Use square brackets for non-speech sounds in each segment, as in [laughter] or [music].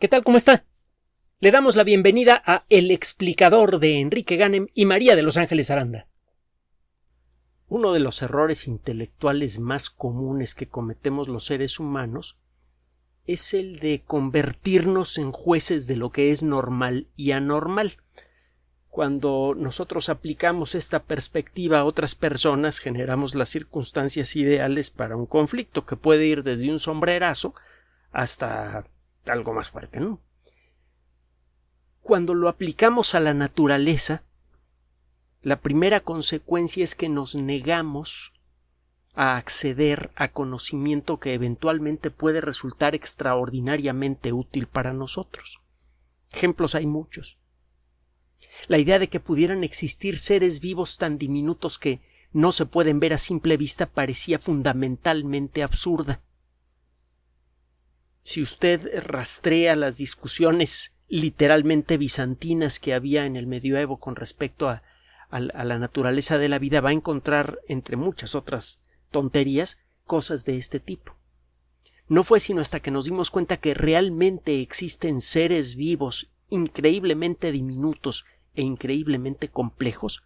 ¿Qué tal? ¿Cómo está? Le damos la bienvenida a El explicador de Enrique Ganem y María de Los Ángeles Aranda. Uno de los errores intelectuales más comunes que cometemos los seres humanos es el de convertirnos en jueces de lo que es normal y anormal. Cuando nosotros aplicamos esta perspectiva a otras personas, generamos las circunstancias ideales para un conflicto que puede ir desde un sombrerazo hasta algo más fuerte, ¿no? Cuando lo aplicamos a la naturaleza, la primera consecuencia es que nos negamos a acceder a conocimiento que eventualmente puede resultar extraordinariamente útil para nosotros. Ejemplos hay muchos. La idea de que pudieran existir seres vivos tan diminutos que no se pueden ver a simple vista parecía fundamentalmente absurda si usted rastrea las discusiones literalmente bizantinas que había en el medioevo con respecto a, la naturaleza de la vida, va a encontrar, entre muchas otras tonterías, cosas de este tipo. No fue sino hasta que nos dimos cuenta que realmente existen seres vivos increíblemente diminutos e increíblemente complejos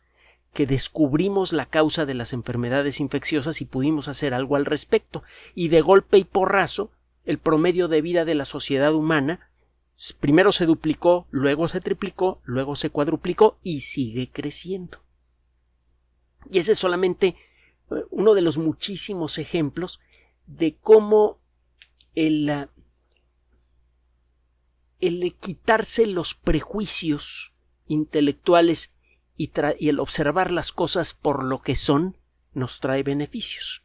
que descubrimos la causa de las enfermedades infecciosas y pudimos hacer algo al respecto, y de golpe y porrazo el promedio de vida de la sociedad humana primero se duplicó, luego se triplicó, luego se cuadruplicó y sigue creciendo. Y ese es solamente eh, uno de los muchísimos ejemplos de cómo el, ah, el quitarse los prejuicios intelectuales y, y el observar las cosas por lo que son nos trae beneficios.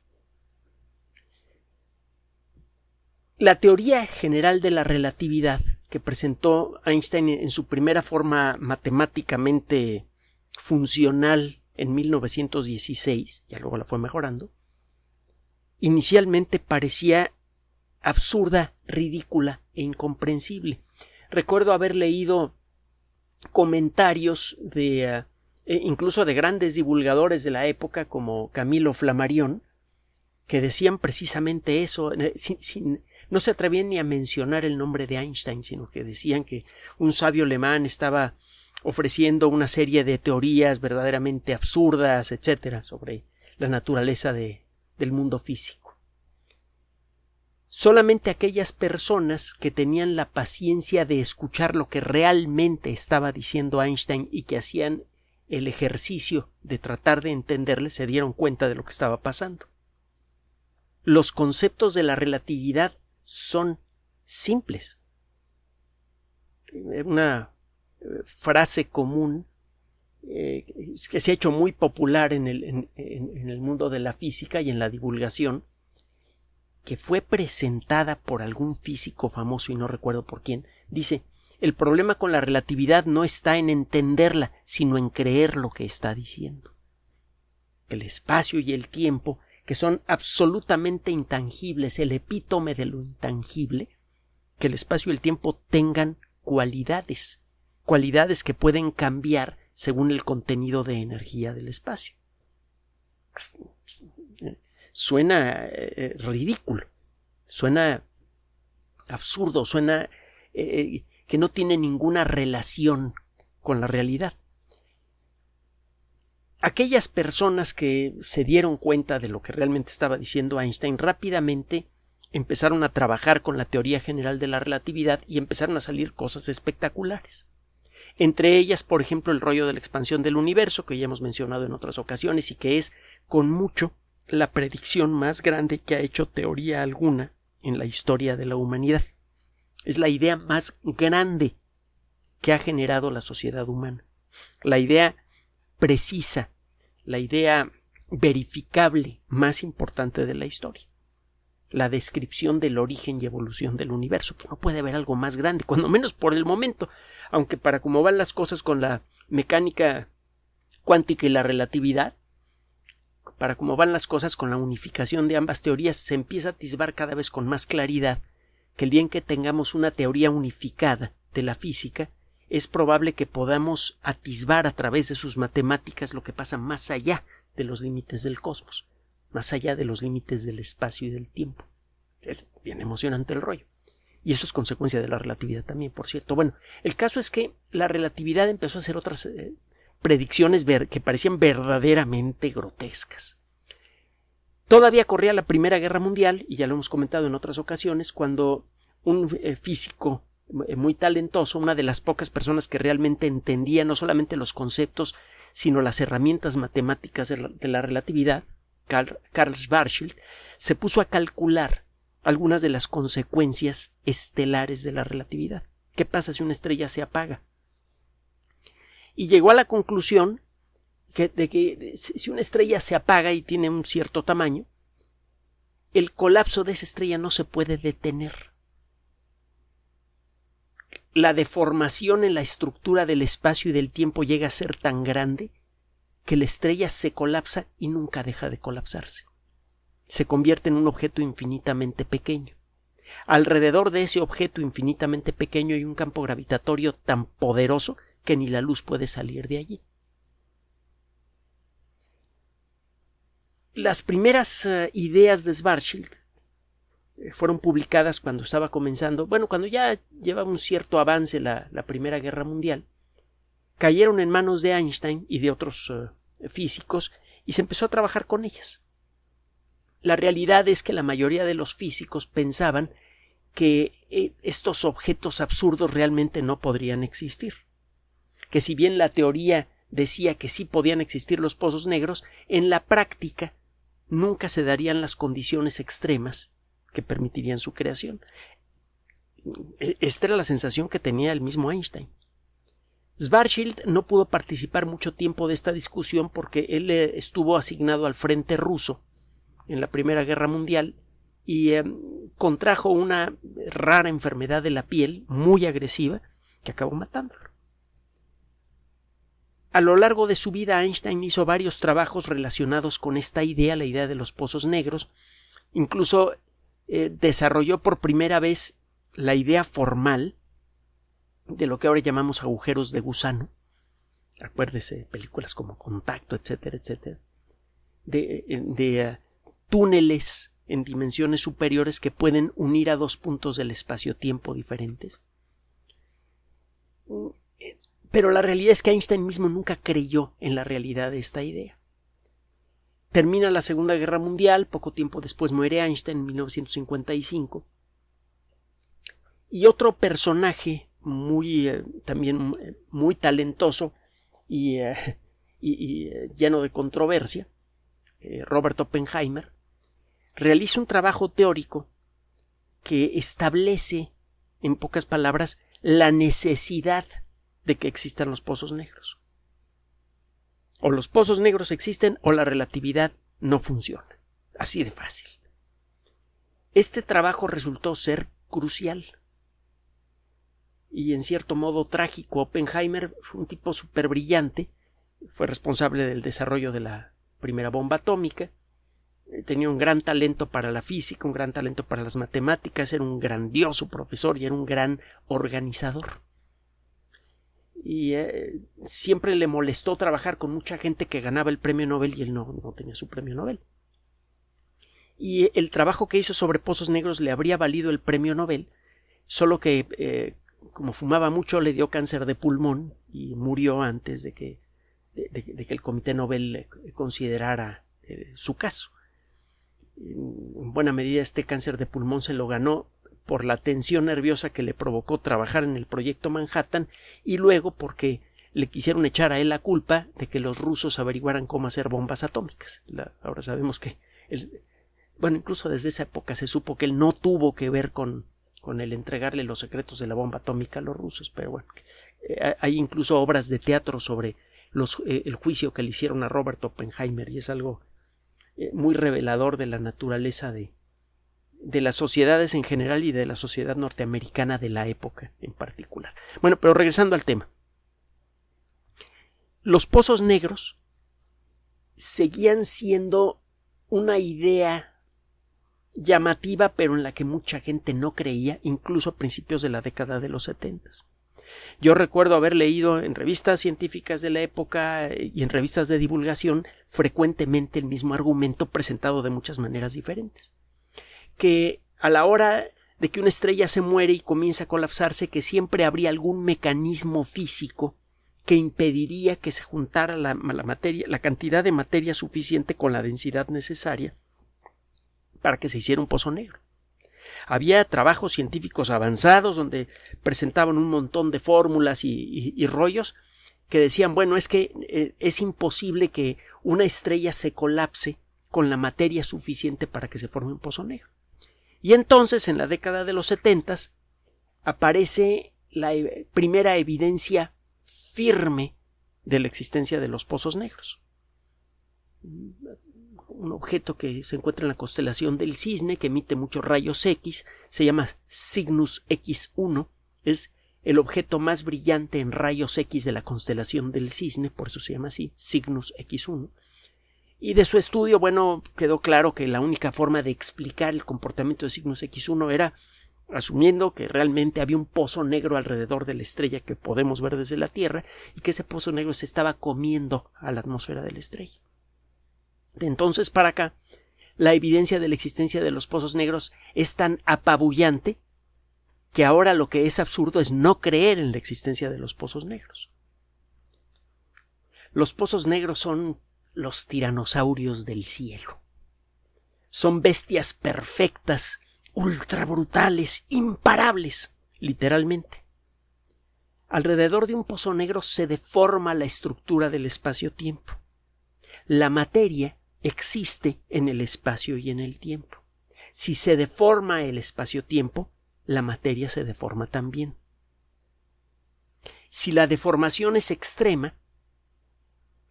La teoría general de la relatividad que presentó Einstein en su primera forma matemáticamente funcional en 1916, ya luego la fue mejorando, inicialmente parecía absurda, ridícula e incomprensible. Recuerdo haber leído comentarios de eh, incluso de grandes divulgadores de la época como Camilo Flammarion, que decían precisamente eso, sin, no se atrevían ni a mencionar el nombre de Einstein, sino que decían que un sabio alemán estaba ofreciendo una serie de teorías verdaderamente absurdas, etcétera, sobre la naturaleza de, del mundo físico. Solamente aquellas personas que tenían la paciencia de escuchar lo que realmente estaba diciendo Einstein y que hacían el ejercicio de tratar de entenderle se dieron cuenta de lo que estaba pasando los conceptos de la relatividad son simples. Eh, una eh, frase común eh, que se ha hecho muy popular en el, en el mundo de la física y en la divulgación, que fue presentada por algún físico famoso y no recuerdo por quién, dice el problema con la relatividad no está en entenderla, sino en creer lo que está diciendo. El espacio y el tiempo que son absolutamente intangibles, el epítome de lo intangible, que el espacio y el tiempo tengan cualidades, cualidades que pueden cambiar según el contenido de energía del espacio. Suena eh, eh, ridículo, suena absurdo, suena eh, que no tiene ninguna relación con la realidad aquellas personas que se dieron cuenta de lo que realmente estaba diciendo Einstein rápidamente empezaron a trabajar con la teoría general de la relatividad y empezaron a salir cosas espectaculares. Entre ellas, por ejemplo, el rollo de la expansión del universo, que ya hemos mencionado en otras ocasiones y que es, con mucho, la predicción más grande que ha hecho teoría alguna en la historia de la humanidad. Es la idea más grande que ha generado la sociedad humana. La idea precisa, la idea verificable más importante de la historia. La descripción del origen y evolución del universo. No puede haber algo más grande, cuando menos por el momento, aunque para cómo van las cosas con la mecánica cuántica y la relatividad, para cómo van las cosas con la unificación de ambas teorías, se empieza a atisbar cada vez con más claridad que el día en que tengamos una teoría unificada de la física, es probable que podamos atisbar a través de sus matemáticas lo que pasa más allá de los límites del cosmos, más allá de los límites del espacio y del tiempo. Es bien emocionante el rollo. Y eso es consecuencia de la relatividad también, por cierto. Bueno, el caso es que la relatividad empezó a hacer otras eh, predicciones que parecían verdaderamente grotescas. Todavía corría la Primera Guerra Mundial, y ya lo hemos comentado en otras ocasiones, cuando un eh, físico eh, muy talentoso, una de las pocas personas que realmente entendía no solamente los conceptos, sino las herramientas matemáticas de la, relatividad, Carl, Schwarzschild, se puso a calcular algunas de las consecuencias estelares de la relatividad. ¿Qué pasa si una estrella se apaga? Y llegó a la conclusión de que eh, si una estrella se apaga y tiene un cierto tamaño, el colapso de esa estrella no se puede detener la deformación en la estructura del espacio y del tiempo llega a ser tan grande que la estrella se colapsa y nunca deja de colapsarse. Se convierte en un objeto infinitamente pequeño. Alrededor de ese objeto infinitamente pequeño hay un campo gravitatorio tan poderoso que ni la luz puede salir de allí. Las primeras eh, ideas de Schwarzschild eh, fueron publicadas cuando estaba comenzando, bueno, cuando ya llevaba un cierto avance la, Primera Guerra Mundial, cayeron en manos de Einstein y de otros eh, físicos y se empezó a trabajar con ellas. La realidad es que la mayoría de los físicos pensaban que eh, estos objetos absurdos realmente no podrían existir. Que si bien la teoría decía que sí podían existir los pozos negros, en la práctica nunca se darían las condiciones extremas que permitirían su creación. E, esta era la sensación que tenía el mismo Einstein. Schwarzschild no pudo participar mucho tiempo de esta discusión porque él eh, estuvo asignado al frente ruso en la Primera Guerra Mundial y eh, contrajo una rara enfermedad de la piel muy agresiva que acabó matándolo. A lo largo de su vida Einstein hizo varios trabajos relacionados con esta idea, la idea de los pozos negros, incluso eh, desarrolló por primera vez la idea formal de lo que ahora llamamos agujeros de gusano. Acuérdese, películas como Contacto, etcétera, etcétera. De, eh, eh, túneles en dimensiones superiores que pueden unir a dos puntos del espacio-tiempo diferentes. Mm, pero la realidad es que Einstein mismo nunca creyó en la realidad de esta idea. Termina la Segunda Guerra Mundial, poco tiempo después muere Einstein en 1955. Y otro personaje muy eh, también eh, muy talentoso y, eh, lleno de controversia, Robert Oppenheimer, realiza un trabajo teórico que establece, en pocas palabras, la necesidad de que existan los pozos negros. O los pozos negros existen o la relatividad no funciona. Así de fácil. Este trabajo resultó ser crucial. Y en cierto modo trágico, Oppenheimer fue un tipo súper brillante, fue responsable del desarrollo de la primera bomba atómica, eh, tenía un gran talento para la física, un gran talento para las matemáticas, era un grandioso profesor y era un gran organizador y eh, siempre le molestó trabajar con mucha gente que ganaba el premio Nobel y él no, no tenía su premio Nobel. Y el trabajo que hizo sobre pozos negros le habría valido el premio Nobel, solo que eh, como fumaba mucho le dio cáncer de pulmón y murió antes de que, que el Comité Nobel considerara eh, su caso. En buena medida este cáncer de pulmón se lo ganó por la tensión nerviosa que le provocó trabajar en el proyecto Manhattan y luego porque le quisieron echar a él la culpa de que los rusos averiguaran cómo hacer bombas atómicas. ahora sabemos que bueno, incluso desde esa época se supo que él no tuvo que ver con, con el entregarle los secretos de la bomba atómica a los rusos, pero bueno, eh, hay incluso obras de teatro sobre eh, el juicio que le hicieron a Robert Oppenheimer y es algo eh, muy revelador de la naturaleza de, de las sociedades en general y de la sociedad norteamericana de la época en particular. Bueno, pero regresando al tema. Los pozos negros seguían siendo una idea llamativa, pero en la que mucha gente no creía, incluso a principios de la década de los setentas. Yo recuerdo haber leído en revistas científicas de la época eh, y en revistas de divulgación frecuentemente el mismo argumento presentado de muchas maneras diferentes que a la hora de que una estrella se muere y comienza a colapsarse, que siempre habría algún mecanismo físico que impediría que se juntara la, materia, la cantidad de materia suficiente con la densidad necesaria para que se hiciera un pozo negro. Había trabajos científicos avanzados donde presentaban un montón de fórmulas y, rollos que decían, bueno, es que eh, es imposible que una estrella se colapse con la materia suficiente para que se forme un pozo negro. Y entonces, en la década de los setentas, aparece la e, primera evidencia firme de la existencia de los pozos negros. Un objeto que se encuentra en la constelación del cisne, que emite muchos rayos X, se llama Cygnus X1, es el objeto más brillante en rayos X de la constelación del cisne, por eso se llama así, Cygnus X1. Y de su estudio, bueno, quedó claro que la única forma de explicar el comportamiento de signos X1 era asumiendo que realmente había un pozo negro alrededor de la estrella que podemos ver desde la Tierra y que ese pozo negro se estaba comiendo a la atmósfera de la estrella. De entonces para acá, la evidencia de la existencia de los pozos negros es tan apabullante que ahora lo que es absurdo es no creer en la existencia de los pozos negros. Los pozos negros son los tiranosaurios del cielo. Son bestias perfectas, ultra brutales, imparables, literalmente. Alrededor de un pozo negro se deforma la estructura del espacio-tiempo. La materia existe en el espacio y en el tiempo. Si se deforma el espacio-tiempo, la materia se deforma también. Si la deformación es extrema,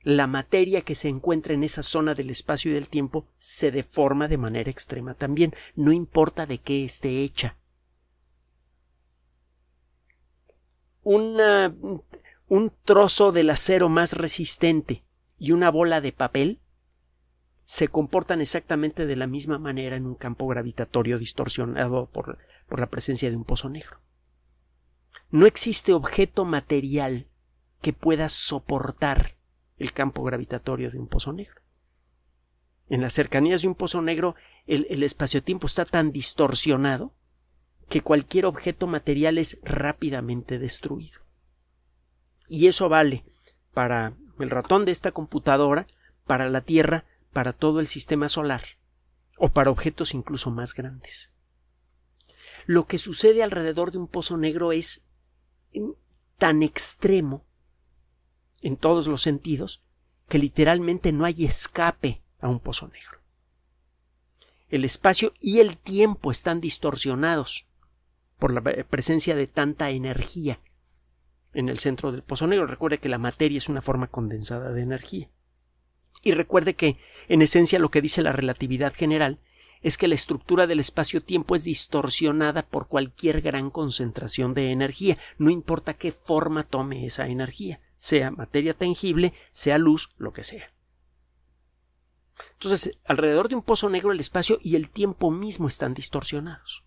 la materia que se encuentra en esa zona del espacio y del tiempo se deforma de manera extrema también, no importa de qué esté hecha. un trozo del acero más resistente y una bola de papel se comportan exactamente de la misma manera en un campo gravitatorio distorsionado por la presencia de un pozo negro. No existe objeto material que pueda soportar el campo gravitatorio de un pozo negro. En las cercanías de un pozo negro el, espacio-tiempo está tan distorsionado que cualquier objeto material es rápidamente destruido. Y eso vale para el ratón de esta computadora, para la Tierra, para todo el sistema solar, o para objetos incluso más grandes. Lo que sucede alrededor de un pozo negro es mm, tan extremo en todos los sentidos que literalmente no hay escape a un pozo negro. El espacio y el tiempo están distorsionados por la eh, presencia de tanta energía en el centro del pozo negro. Recuerde que la materia es una forma condensada de energía. Y recuerde que, en esencia, lo que dice la relatividad general es que la estructura del espacio-tiempo es distorsionada por cualquier gran concentración de energía, no importa qué forma tome esa energía sea materia tangible, sea luz, lo que sea. Entonces, alrededor de un pozo negro el espacio y el tiempo mismo están distorsionados.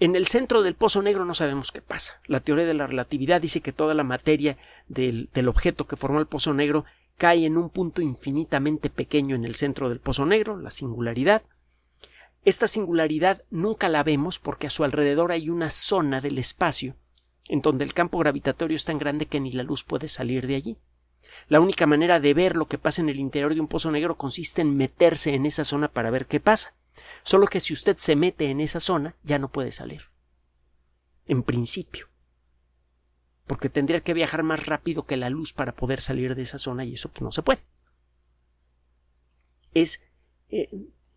En el centro del pozo negro no sabemos qué pasa. La teoría de la relatividad dice que toda la materia del, objeto que formó el pozo negro cae en un punto infinitamente pequeño en el centro del pozo negro, la singularidad. Esta singularidad nunca la vemos porque a su alrededor hay una zona del espacio en donde el campo gravitatorio es tan grande que ni la luz puede salir de allí. La única manera de ver lo que pasa en el interior de un pozo negro consiste en meterse en esa zona para ver qué pasa. Solo que si usted se mete en esa zona, ya no puede salir. En principio. Porque tendría que viajar más rápido que la luz para poder salir de esa zona y eso pues, no se puede. Es. Eh,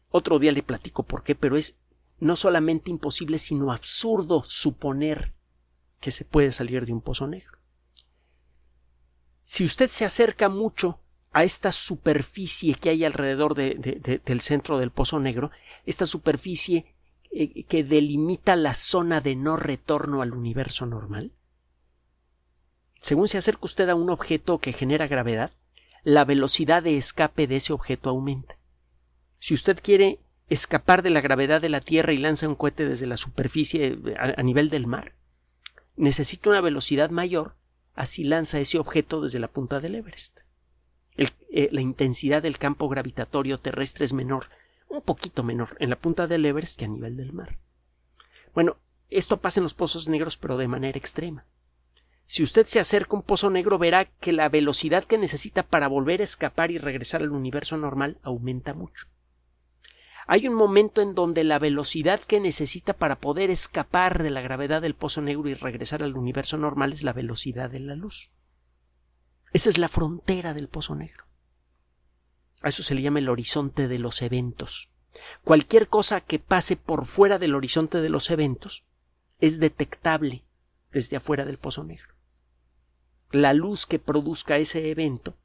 otro día le platico por qué, pero es no solamente imposible, sino absurdo suponer que se puede salir de un pozo negro. Si usted se acerca mucho a esta superficie que hay alrededor del centro del pozo negro, esta superficie eh, que delimita la zona de no retorno al universo normal, según se acerca usted a un objeto que genera gravedad, la velocidad de escape de ese objeto aumenta. Si usted quiere escapar de la gravedad de la Tierra y lanza un cohete desde la superficie eh, a nivel del mar, necesita una velocidad mayor, así lanza ese objeto desde la punta del Everest. Eh, la intensidad del campo gravitatorio terrestre es menor, un poquito menor, en la punta del Everest que a nivel del mar. Bueno, esto pasa en los pozos negros, pero de manera extrema. Si usted se acerca a un pozo negro, verá que la velocidad que necesita para volver a escapar y regresar al universo normal aumenta mucho. Hay un momento en donde la velocidad que necesita para poder escapar de la gravedad del pozo negro y regresar al universo normal es la velocidad de la luz. Esa es la frontera del pozo negro. A eso se le llama el horizonte de los eventos. Cualquier cosa que pase por fuera del horizonte de los eventos es detectable desde afuera del pozo negro. La luz que produzca ese evento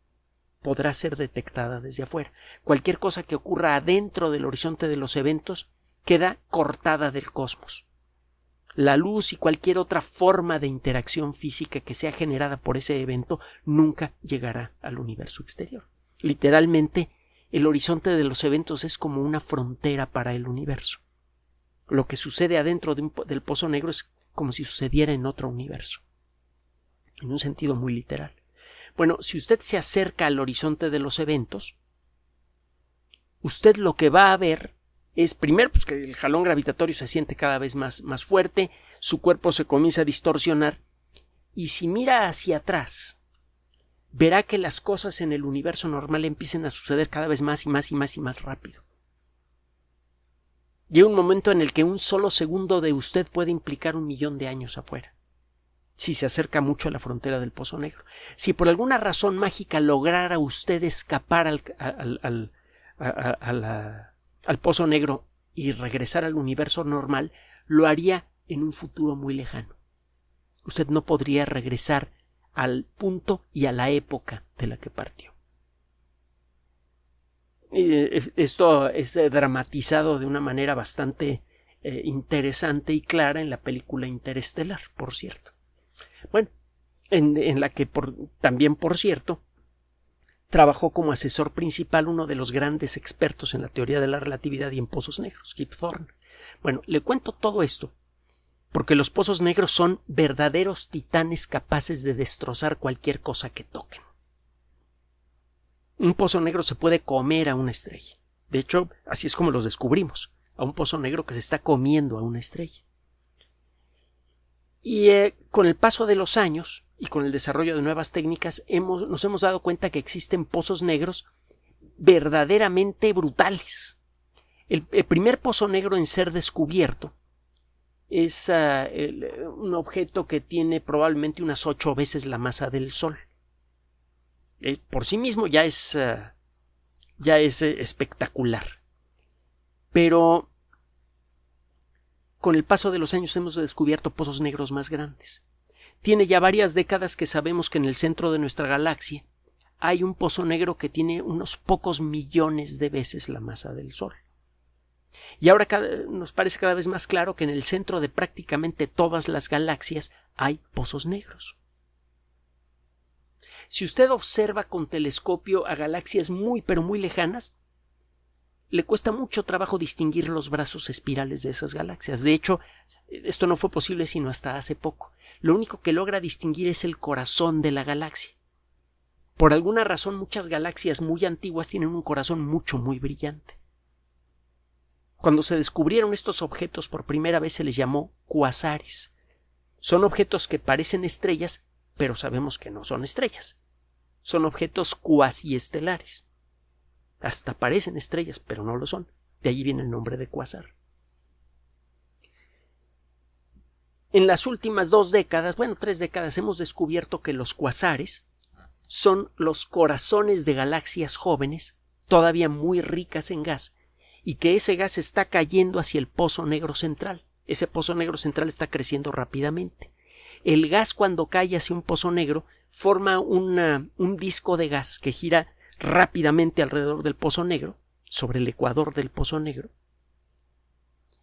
podrá ser detectada desde afuera. Cualquier cosa que ocurra adentro del horizonte de los eventos queda cortada del cosmos. La luz y cualquier otra forma de interacción física que sea generada por ese evento nunca llegará al universo exterior. Literalmente, el horizonte de los eventos es como una frontera para el universo. Lo que sucede adentro del pozo negro es como si sucediera en otro universo, en un sentido muy literal. Bueno, si usted se acerca al horizonte de los eventos, usted lo que va a ver es primero pues, que el jalón gravitatorio se siente cada vez más, más fuerte, su cuerpo se comienza a distorsionar, y si mira hacia atrás, verá que las cosas en el universo normal empiecen a suceder cada vez más y más y más y más rápido. Llega un momento en el que un solo segundo de usted puede implicar un millón de años afuera si se acerca mucho a la frontera del Pozo Negro. Si por alguna razón mágica lograra usted escapar al, Pozo Negro y regresar al universo normal, lo haría en un futuro muy lejano. Usted no podría regresar al punto y a la época de la que partió. Eh, esto es eh, dramatizado de una manera bastante eh, interesante y clara en la película Interestelar, por cierto. Bueno, en, la que también, por cierto, trabajó como asesor principal uno de los grandes expertos en la teoría de la relatividad y en pozos negros, Kip Thorne. Bueno, le cuento todo esto porque los pozos negros son verdaderos titanes capaces de destrozar cualquier cosa que toquen. Un pozo negro se puede comer a una estrella. De hecho, así es como los descubrimos, a un pozo negro que se está comiendo a una estrella. Y eh, con el paso de los años y con el desarrollo de nuevas técnicas hemos, nos hemos dado cuenta que existen pozos negros verdaderamente brutales. El, primer pozo negro en ser descubierto es ah, un objeto que tiene probablemente unas ocho veces la masa del Sol. Eh, por sí mismo ya es, ah, ya es eh, espectacular. Pero con el paso de los años hemos descubierto pozos negros más grandes. Tiene ya varias décadas que sabemos que en el centro de nuestra galaxia hay un pozo negro que tiene unos pocos millones de veces la masa del Sol. Y ahora nos parece cada vez más claro que en el centro de prácticamente todas las galaxias hay pozos negros. Si usted observa con telescopio a galaxias muy pero muy lejanas, le cuesta mucho trabajo distinguir los brazos espirales de esas galaxias. De hecho, esto no fue posible sino hasta hace poco. Lo único que logra distinguir es el corazón de la galaxia. Por alguna razón muchas galaxias muy antiguas tienen un corazón mucho, muy brillante. Cuando se descubrieron estos objetos por primera vez se les llamó cuasares. Son objetos que parecen estrellas, pero sabemos que no son estrellas. Son objetos cuasiestelares. Hasta parecen estrellas, pero no lo son. De allí viene el nombre de cuasar. En las últimas dos décadas, bueno, tres décadas, hemos descubierto que los cuasares son los corazones de galaxias jóvenes, todavía muy ricas en gas, y que ese gas está cayendo hacia el pozo negro central. Ese pozo negro central está creciendo rápidamente. El gas cuando cae hacia un pozo negro forma un disco de gas que gira rápidamente alrededor del Pozo Negro, sobre el ecuador del Pozo Negro,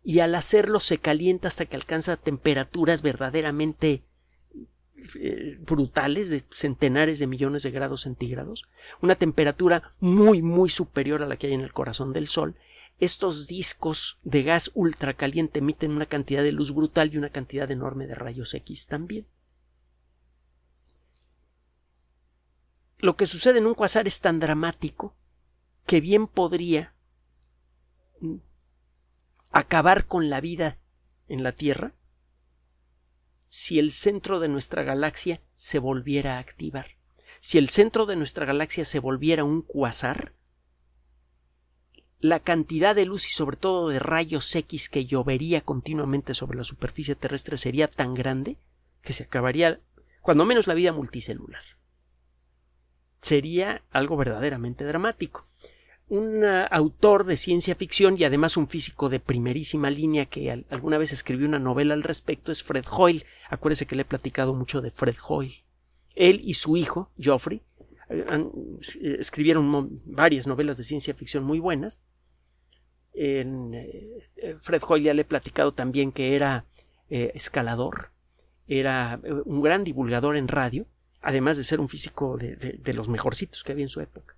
y al hacerlo se calienta hasta que alcanza temperaturas verdaderamente eh, brutales de centenares de millones de grados centígrados, una temperatura muy muy superior a la que hay en el corazón del Sol, estos discos de gas ultracaliente emiten una cantidad de luz brutal y una cantidad enorme de rayos X también. lo que sucede en un cuasar es tan dramático que bien podría acabar con la vida en la Tierra si el centro de nuestra galaxia se volviera a activar. Si el centro de nuestra galaxia se volviera un cuasar, la cantidad de luz y sobre todo de rayos X que llovería continuamente sobre la superficie terrestre sería tan grande que se acabaría, cuando menos, la vida multicelular sería algo verdaderamente dramático. Un ah, autor de ciencia ficción y además un físico de primerísima línea que alguna vez escribió una novela al respecto es Fred Hoyle. Acuérdese que le he platicado mucho de Fred Hoyle. Él y su hijo, Geoffrey, eh, eh, escribieron varias novelas de ciencia ficción muy buenas. En, eh, Fred Hoyle ya le he platicado también que era escalador, era un gran divulgador en radio, además de ser un físico de, los mejorcitos que había en su época.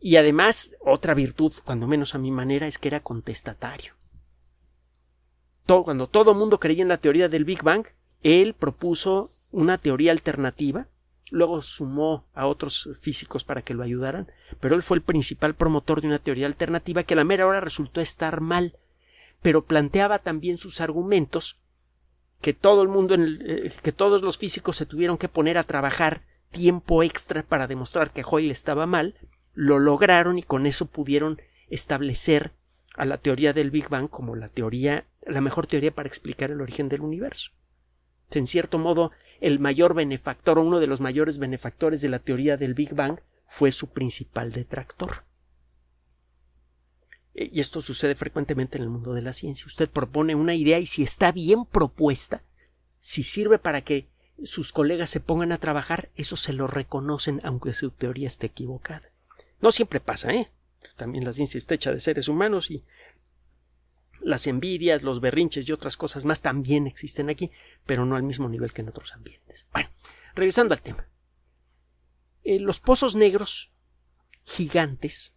Y además, otra virtud, cuando menos a mi manera, es que era contestatario. cuando todo el mundo creía en la teoría del Big Bang, él propuso una teoría alternativa, luego sumó a otros físicos para que lo ayudaran, pero él fue el principal promotor de una teoría alternativa que a la mera hora resultó estar mal, pero planteaba también sus argumentos que todo el mundo, en eh, que todos los físicos se tuvieron que poner a trabajar tiempo extra para demostrar que Hoyle estaba mal, lo lograron y con eso pudieron establecer a la teoría del Big Bang como la teoría, la mejor teoría para explicar el origen del universo. En cierto modo, el mayor benefactor o uno de los mayores benefactores de la teoría del Big Bang fue su principal detractor. Eh, y esto sucede frecuentemente en el mundo de la ciencia, usted propone una idea y si está bien propuesta, si sirve para que sus colegas se pongan a trabajar, eso se lo reconocen aunque su teoría esté equivocada. No siempre pasa, ¿eh? También la ciencia está hecha de seres humanos y las envidias, los berrinches y otras cosas más también existen aquí, pero no al mismo nivel que en otros ambientes. Bueno, regresando al tema. Eh, los pozos negros gigantes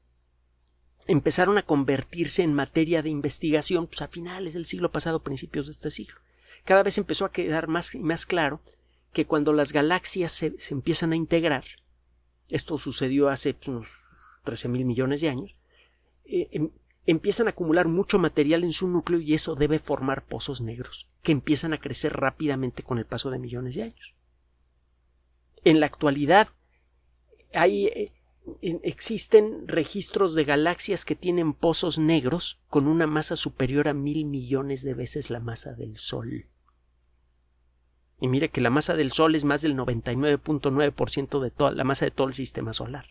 empezaron a convertirse en materia de investigación pues, a finales del siglo pasado, principios de este siglo. Cada vez empezó a quedar más y más claro que cuando las galaxias se, empiezan a integrar, esto sucedió hace pues, unos 13 mil millones de años, eh, em, empiezan a acumular mucho material en su núcleo y eso debe formar pozos negros, que empiezan a crecer rápidamente con el paso de millones de años. En la actualidad, hay eh, existen registros de galaxias que tienen pozos negros con una masa superior a mil millones de veces la masa del Sol. Y mire que la masa del Sol es más del 99.9% de toda la masa de todo el sistema solar.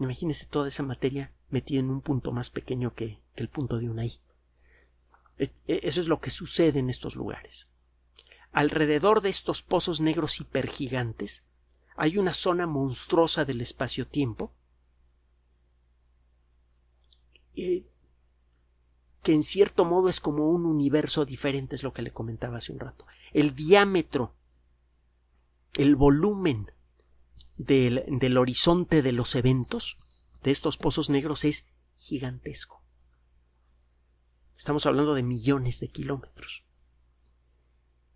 Imagínese toda esa materia metida en un punto más pequeño que, que el punto de una I. E, eso es lo que sucede en estos lugares. Alrededor de estos pozos negros hipergigantes hay una zona monstruosa del espacio-tiempo eh, que en cierto modo es como un universo diferente, es lo que le comentaba hace un rato. El diámetro, el volumen del horizonte de los eventos de estos pozos negros es gigantesco. Estamos hablando de millones de kilómetros.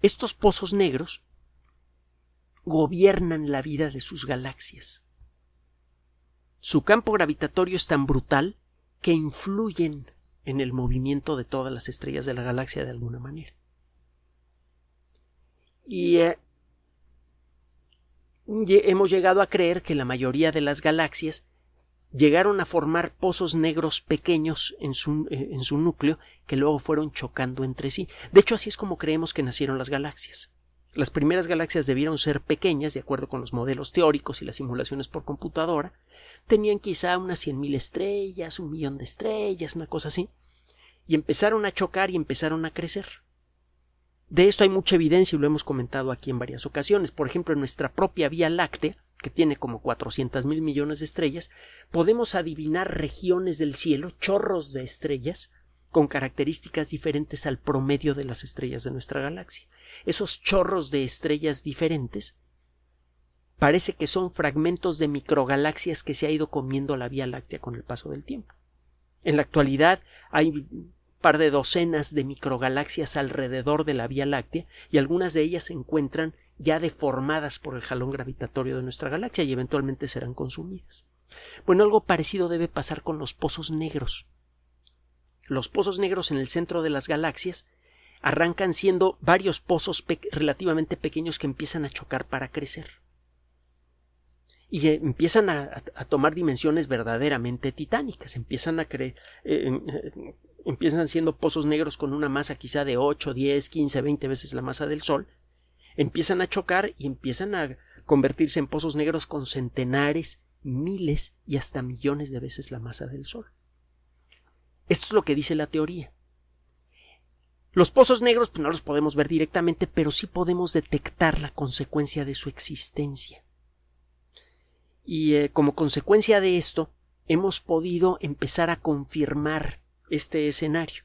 Estos pozos negros gobiernan la vida de sus galaxias. Su campo gravitatorio es tan brutal que influyen en el movimiento de todas las estrellas de la galaxia de alguna manera. Y eh, hemos llegado a creer que la mayoría de las galaxias llegaron a formar pozos negros pequeños en su, eh, en su núcleo que luego fueron chocando entre sí. De hecho, así es como creemos que nacieron las galaxias. Las primeras galaxias debieron ser pequeñas, de acuerdo con los modelos teóricos y las simulaciones por computadora. Tenían quizá unas 100.000 estrellas, un millón de estrellas, una cosa así. Y empezaron a chocar y empezaron a crecer. De esto hay mucha evidencia y lo hemos comentado aquí en varias ocasiones. Por ejemplo, en nuestra propia Vía Láctea, que tiene como cuatrocientas mil millones de estrellas, podemos adivinar regiones del cielo, chorros de estrellas, con características diferentes al promedio de las estrellas de nuestra galaxia. Esos chorros de estrellas diferentes parece que son fragmentos de microgalaxias que se ha ido comiendo la Vía Láctea con el paso del tiempo. En la actualidad hay un par de docenas de microgalaxias alrededor de la Vía Láctea y algunas de ellas se encuentran ya deformadas por el jalón gravitatorio de nuestra galaxia y eventualmente serán consumidas. Bueno, algo parecido debe pasar con los pozos negros los pozos negros en el centro de las galaxias arrancan siendo varios pozos relativamente pequeños que empiezan a chocar para crecer. Y eh, empiezan a, tomar dimensiones verdaderamente titánicas, empiezan a creer. Eh, em, eh, empiezan siendo pozos negros con una masa quizá de 8, 10, 15, 20 veces la masa del Sol, empiezan a chocar y empiezan a convertirse en pozos negros con centenares, miles y hasta millones de veces la masa del Sol. Esto es lo que dice la teoría. Los pozos negros pues, no los podemos ver directamente, pero sí podemos detectar la consecuencia de su existencia. Y eh, como consecuencia de esto, hemos podido empezar a confirmar este escenario.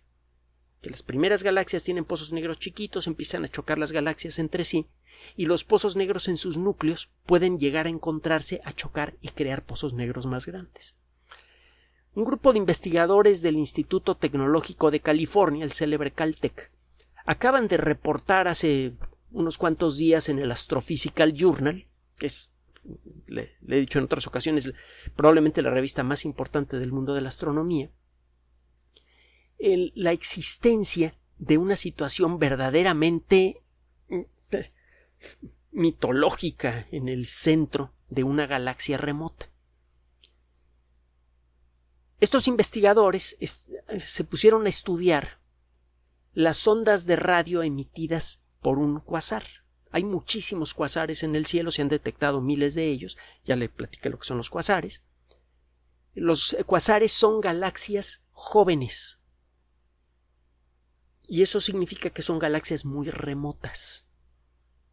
Que las primeras galaxias tienen pozos negros chiquitos, empiezan a chocar las galaxias entre sí, y los pozos negros en sus núcleos pueden llegar a encontrarse, a chocar y crear pozos negros más grandes un grupo de investigadores del Instituto Tecnológico de California, el célebre Caltech, acaban de reportar hace unos cuantos días en el Astrophysical Journal, que es, le, he dicho en otras ocasiones, probablemente la revista más importante del mundo de la astronomía, la existencia de una situación verdaderamente mm, [laughs] mitológica en el centro de una galaxia remota. Estos investigadores eh, se pusieron a estudiar las ondas de radio emitidas por un cuasar. Hay muchísimos cuasares en el cielo, se han detectado miles de ellos, ya le platiqué lo que son los cuasares. Los cuasares son galaxias jóvenes. Y eso significa que son galaxias muy remotas.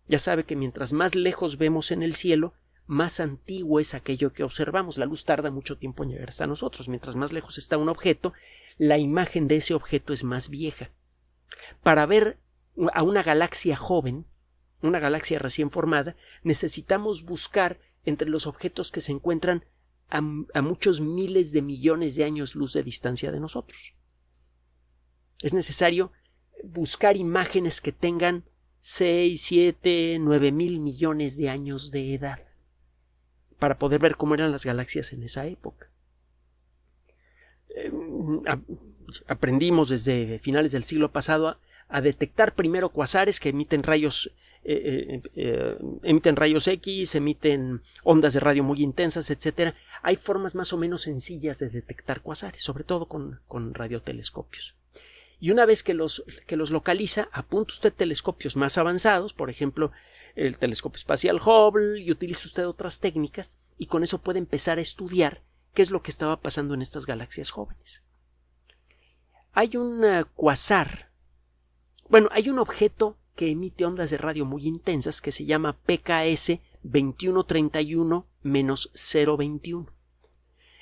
Ya sabe que mientras más lejos vemos en el cielo, más antiguo es aquello que observamos. La luz tarda mucho tiempo en llegar hasta nosotros. Mientras más lejos está un objeto, la imagen de ese objeto es más vieja. Para ver a una galaxia joven, una galaxia recién formada, necesitamos buscar entre los objetos que se encuentran a, muchos miles de millones de años luz de distancia de nosotros. Es necesario buscar imágenes que tengan 6, 7, 9 mil millones de años de edad para poder ver cómo eran las galaxias en esa época. Em, aprendimos desde finales del siglo pasado a, detectar primero cuasares que emiten rayos eh, eh, em, eh, emiten rayos X, emiten ondas de radio muy intensas, etc. Hay formas más o menos sencillas de detectar cuasares, sobre todo con radiotelescopios y una vez que los, que los localiza, apunta usted telescopios más avanzados, por ejemplo, el telescopio espacial Hubble, y utiliza usted otras técnicas, y con eso puede empezar a estudiar qué es lo que estaba pasando en estas galaxias jóvenes. Hay un eh, cuasar, bueno, hay un objeto que emite ondas de radio muy intensas que se llama PKS 2131-021.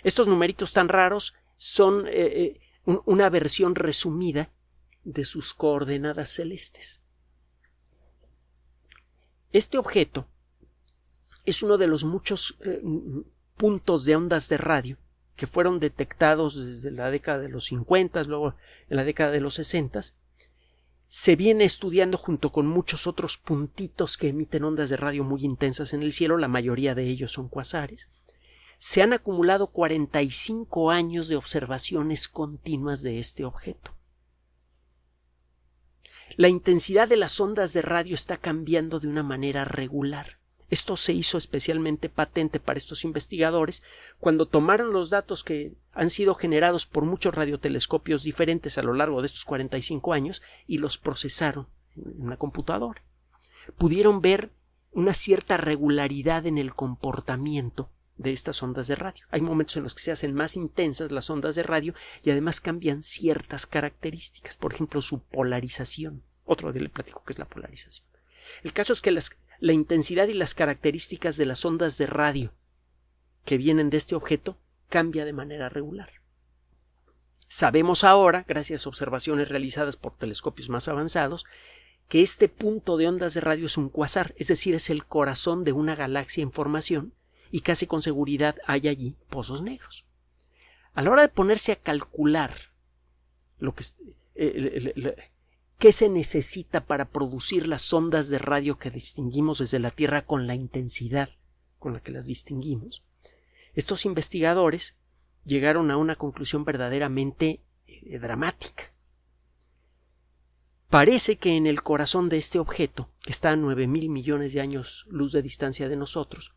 Estos numeritos tan raros son eh, eh, una versión resumida de sus coordenadas celestes. Este objeto es uno de los muchos eh, puntos de ondas de radio que fueron detectados desde la década de los 50, luego en la década de los 60, se viene estudiando junto con muchos otros puntitos que emiten ondas de radio muy intensas en el cielo, la mayoría de ellos son cuasares, se han acumulado 45 años de observaciones continuas de este objeto. La intensidad de las ondas de radio está cambiando de una manera regular. Esto se hizo especialmente patente para estos investigadores cuando tomaron los datos que han sido generados por muchos radiotelescopios diferentes a lo largo de estos 45 años y los procesaron en una computadora. Pudieron ver una cierta regularidad en el comportamiento de estas ondas de radio. Hay momentos en los que se hacen más intensas las ondas de radio y además cambian ciertas características, por ejemplo su polarización. Otro día le platico que es la polarización. El caso es que la intensidad y las características de las ondas de radio que vienen de este objeto cambia de manera regular. Sabemos ahora, gracias a observaciones realizadas por telescopios más avanzados, que este punto de ondas de radio es un cuasar, es decir, es el corazón de una galaxia en formación, y casi con seguridad hay allí pozos negros. A la hora de ponerse a calcular lo que, eh, qué se necesita para producir las ondas de radio que distinguimos desde la Tierra con la intensidad con la que las distinguimos, estos investigadores llegaron a una conclusión verdaderamente eh, dramática. Parece que en el corazón de este objeto, que está a 9 mil millones de años luz de distancia de nosotros,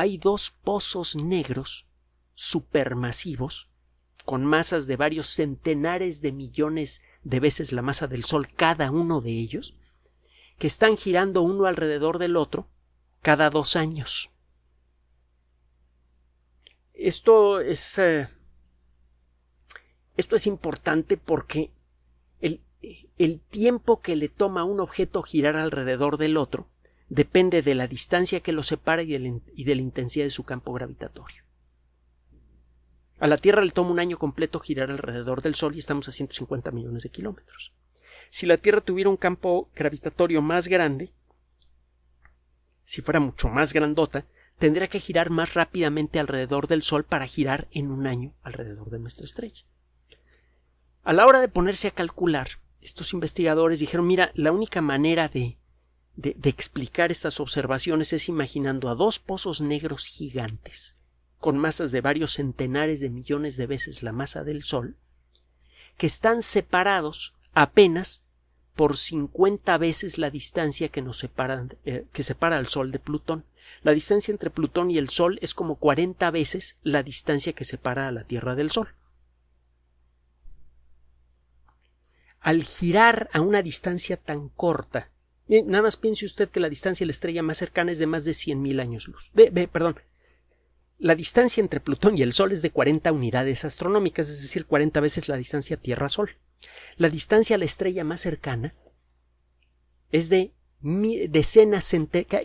hay dos pozos negros supermasivos con masas de varios centenares de millones de veces la masa del Sol cada uno de ellos, que están girando uno alrededor del otro cada dos años. Esto es. Eh, esto es importante porque el, el tiempo que le toma a un objeto girar alrededor del otro depende de la distancia que lo separa y, y de la intensidad de su campo gravitatorio. A la Tierra le toma un año completo girar alrededor del Sol y estamos a 150 millones de kilómetros. Si la Tierra tuviera un campo gravitatorio más grande, si fuera mucho más grandota, tendría que girar más rápidamente alrededor del Sol para girar en un año alrededor de nuestra estrella. A la hora de ponerse a calcular, estos investigadores dijeron, mira, la única manera de de, explicar estas observaciones es imaginando a dos pozos negros gigantes, con masas de varios centenares de millones de veces la masa del Sol, que están separados apenas por 50 veces la distancia que nos eh, que separa al Sol de Plutón. La distancia entre Plutón y el Sol es como 40 veces la distancia que separa a la Tierra del Sol. Al girar a una distancia tan corta, Nada más piense usted que la distancia a la estrella más cercana es de más de 100.000 años luz. perdón. La distancia entre Plutón y el Sol es de 40 unidades astronómicas, es decir, 40 veces la distancia Tierra-Sol. La distancia a la estrella más cercana es de decenas,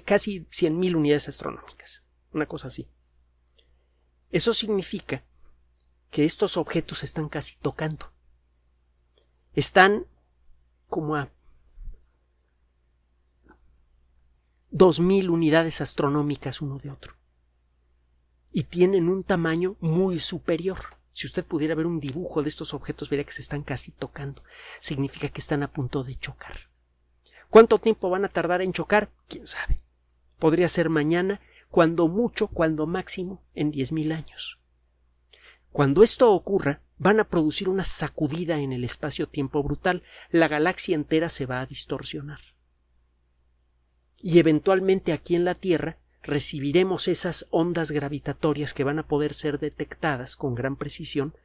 casi 100.000 unidades astronómicas. Una cosa así. Eso significa que estos objetos están casi tocando. Están como a 2.000 unidades astronómicas uno de otro. Y tienen un tamaño muy superior. Si usted pudiera ver un dibujo de estos objetos, vería que se están casi tocando. Significa que están a punto de chocar. ¿Cuánto tiempo van a tardar en chocar? Quién sabe. Podría ser mañana, cuando mucho, cuando máximo, en 10.000 años. Cuando esto ocurra, van a producir una sacudida en el espacio-tiempo brutal. La galaxia entera se va a distorsionar y eventualmente aquí en la Tierra recibiremos esas ondas gravitatorias que van a poder ser detectadas con gran precisión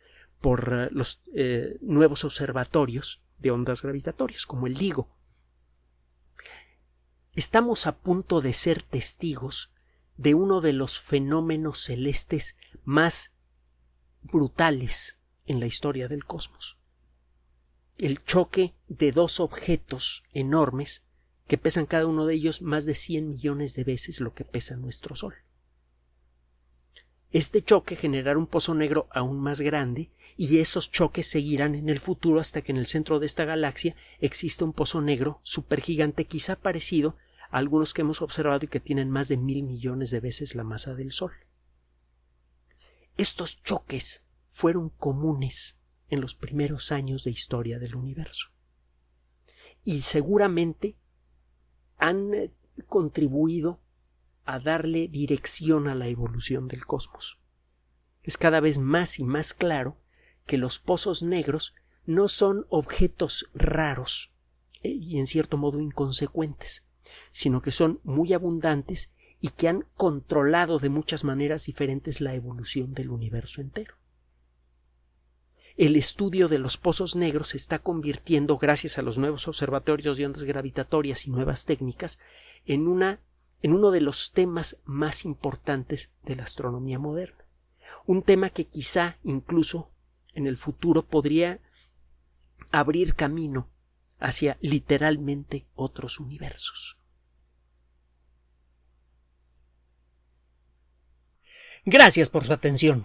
por eh, los eh, nuevos observatorios de ondas gravitatorias, como el LIGO. Estamos a punto de ser testigos de uno de los fenómenos celestes más brutales en la historia del cosmos. El choque de dos objetos enormes que pesan cada uno de ellos más de 100 millones de veces lo que pesa nuestro Sol. Este choque generará un pozo negro aún más grande y esos choques seguirán en el futuro hasta que en el centro de esta galaxia exista un pozo negro supergigante quizá parecido a algunos que hemos observado y que tienen más de mil millones de veces la masa del Sol. Estos choques fueron comunes en los primeros años de historia del universo. Y seguramente han eh, contribuido a darle dirección a la evolución del cosmos. Es cada vez más y más claro que los pozos negros no son objetos raros eh, y en cierto modo inconsecuentes, sino que son muy abundantes y que han controlado de muchas maneras diferentes la evolución del universo entero el estudio de los pozos negros se está convirtiendo, gracias a los nuevos observatorios de ondas gravitatorias y nuevas técnicas, en, una, en uno de los temas más importantes de la astronomía moderna. Un tema que quizá incluso en el futuro podría abrir camino hacia literalmente otros universos. Gracias por su atención.